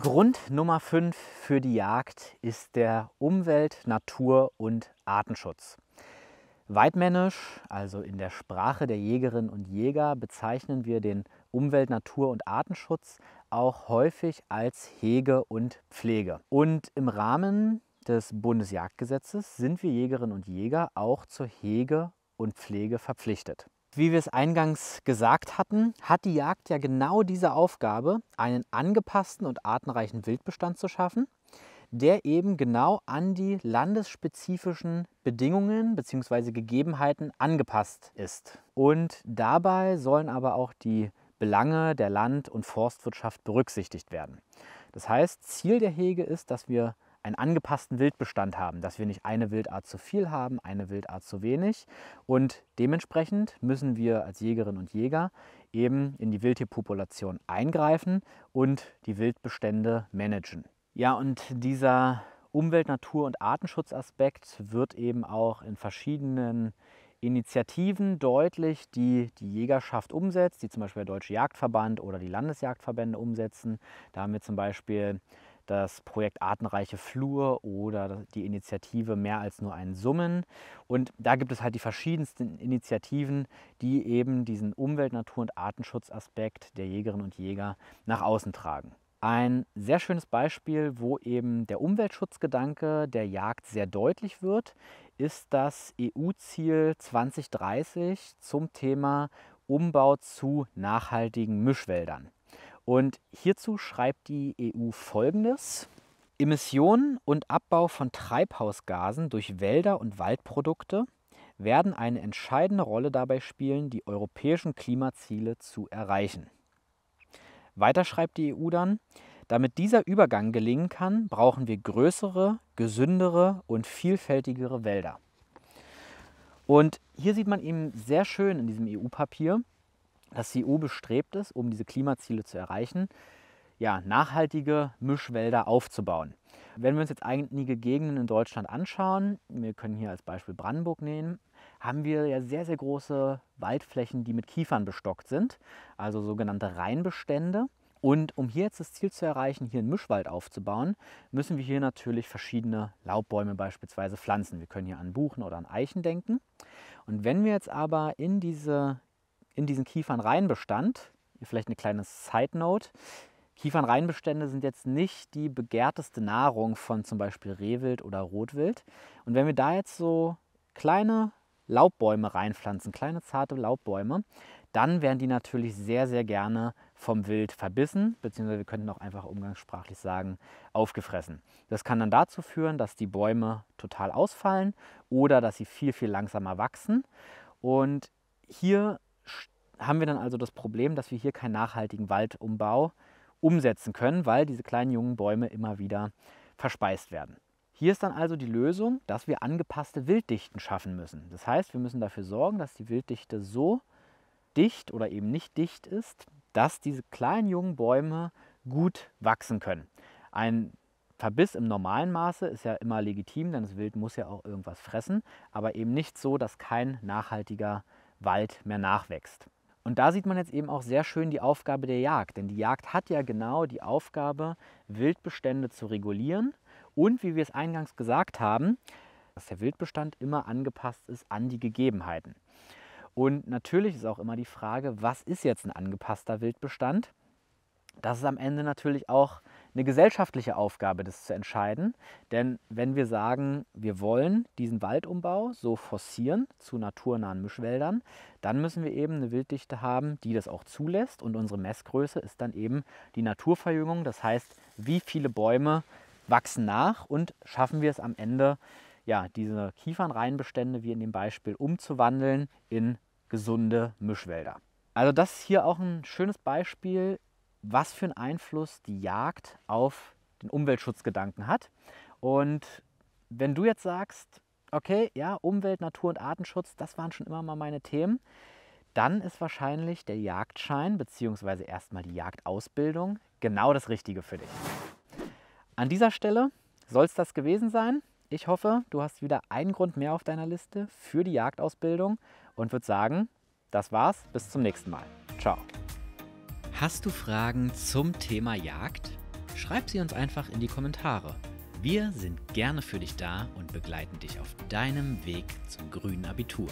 Grund Nummer 5 für die Jagd ist der Umwelt-, Natur- und Artenschutz. Weitmännisch, also in der Sprache der Jägerinnen und Jäger, bezeichnen wir den Umwelt-, Natur- und Artenschutz auch häufig als Hege und Pflege. Und im Rahmen des Bundesjagdgesetzes sind wir Jägerinnen und Jäger auch zur Hege und Pflege verpflichtet. Wie wir es eingangs gesagt hatten, hat die Jagd ja genau diese Aufgabe, einen angepassten und artenreichen Wildbestand zu schaffen, der eben genau an die landesspezifischen Bedingungen bzw. Gegebenheiten angepasst ist. Und dabei sollen aber auch die Belange der Land- und Forstwirtschaft berücksichtigt werden. Das heißt, Ziel der Hege ist, dass wir einen angepassten Wildbestand haben, dass wir nicht eine Wildart zu viel haben, eine Wildart zu wenig. Und dementsprechend müssen wir als Jägerinnen und Jäger eben in die Wildtierpopulation eingreifen und die Wildbestände managen. Ja, und dieser Umwelt-, Natur- und Artenschutzaspekt wird eben auch in verschiedenen Initiativen deutlich, die die Jägerschaft umsetzt, die zum Beispiel der Deutsche Jagdverband oder die Landesjagdverbände umsetzen. Da haben wir zum Beispiel das Projekt Artenreiche Flur oder die Initiative Mehr als nur ein Summen. Und da gibt es halt die verschiedensten Initiativen, die eben diesen Umwelt-, Natur- und Artenschutzaspekt der Jägerinnen und Jäger nach außen tragen. Ein sehr schönes Beispiel, wo eben der Umweltschutzgedanke der Jagd sehr deutlich wird, ist das EU-Ziel 2030 zum Thema Umbau zu nachhaltigen Mischwäldern. Und hierzu schreibt die EU Folgendes. Emissionen und Abbau von Treibhausgasen durch Wälder und Waldprodukte werden eine entscheidende Rolle dabei spielen, die europäischen Klimaziele zu erreichen. Weiter schreibt die EU dann, damit dieser Übergang gelingen kann, brauchen wir größere, gesündere und vielfältigere Wälder. Und hier sieht man eben sehr schön in diesem EU-Papier, dass die EU bestrebt ist, um diese Klimaziele zu erreichen, ja, nachhaltige Mischwälder aufzubauen. Wenn wir uns jetzt einige Gegenden in Deutschland anschauen, wir können hier als Beispiel Brandenburg nehmen, haben wir ja sehr, sehr große Waldflächen, die mit Kiefern bestockt sind, also sogenannte Reinbestände. Und um hier jetzt das Ziel zu erreichen, hier einen Mischwald aufzubauen, müssen wir hier natürlich verschiedene Laubbäume beispielsweise pflanzen. Wir können hier an Buchen oder an Eichen denken. Und wenn wir jetzt aber in diese in diesen Kiefernreinbestand, vielleicht eine kleine Side-Note, Kiefernreinbestände sind jetzt nicht die begehrteste Nahrung von zum Beispiel Rehwild oder Rotwild. Und wenn wir da jetzt so kleine Laubbäume reinpflanzen, kleine zarte Laubbäume, dann werden die natürlich sehr, sehr gerne vom Wild verbissen, beziehungsweise wir könnten auch einfach umgangssprachlich sagen, aufgefressen. Das kann dann dazu führen, dass die Bäume total ausfallen oder dass sie viel, viel langsamer wachsen. Und hier haben wir dann also das Problem, dass wir hier keinen nachhaltigen Waldumbau umsetzen können, weil diese kleinen jungen Bäume immer wieder verspeist werden. Hier ist dann also die Lösung, dass wir angepasste Wilddichten schaffen müssen. Das heißt, wir müssen dafür sorgen, dass die Wilddichte so dicht oder eben nicht dicht ist, dass diese kleinen jungen Bäume gut wachsen können. Ein Verbiss im normalen Maße ist ja immer legitim, denn das Wild muss ja auch irgendwas fressen, aber eben nicht so, dass kein nachhaltiger Wald mehr nachwächst. Und da sieht man jetzt eben auch sehr schön die Aufgabe der Jagd, denn die Jagd hat ja genau die Aufgabe, Wildbestände zu regulieren und, wie wir es eingangs gesagt haben, dass der Wildbestand immer angepasst ist an die Gegebenheiten. Und natürlich ist auch immer die Frage, was ist jetzt ein angepasster Wildbestand? Das ist am Ende natürlich auch eine gesellschaftliche Aufgabe, das zu entscheiden. Denn wenn wir sagen, wir wollen diesen Waldumbau so forcieren zu naturnahen Mischwäldern, dann müssen wir eben eine Wilddichte haben, die das auch zulässt. Und unsere Messgröße ist dann eben die Naturverjüngung. Das heißt, wie viele Bäume wachsen nach und schaffen wir es am Ende, ja, diese Kiefernreihenbestände, wie in dem Beispiel, umzuwandeln in gesunde Mischwälder. Also das ist hier auch ein schönes Beispiel, was für einen Einfluss die Jagd auf den Umweltschutzgedanken hat. Und wenn du jetzt sagst, okay, ja, Umwelt, Natur und Artenschutz, das waren schon immer mal meine Themen, dann ist wahrscheinlich der Jagdschein bzw. erstmal die Jagdausbildung genau das Richtige für dich. An dieser Stelle soll es das gewesen sein. Ich hoffe, du hast wieder einen Grund mehr auf deiner Liste für die Jagdausbildung und würde sagen, das war's, bis zum nächsten Mal. Ciao. Hast du Fragen zum Thema Jagd? Schreib sie uns einfach in die Kommentare. Wir sind gerne für dich da und begleiten dich auf deinem Weg zum grünen Abitur.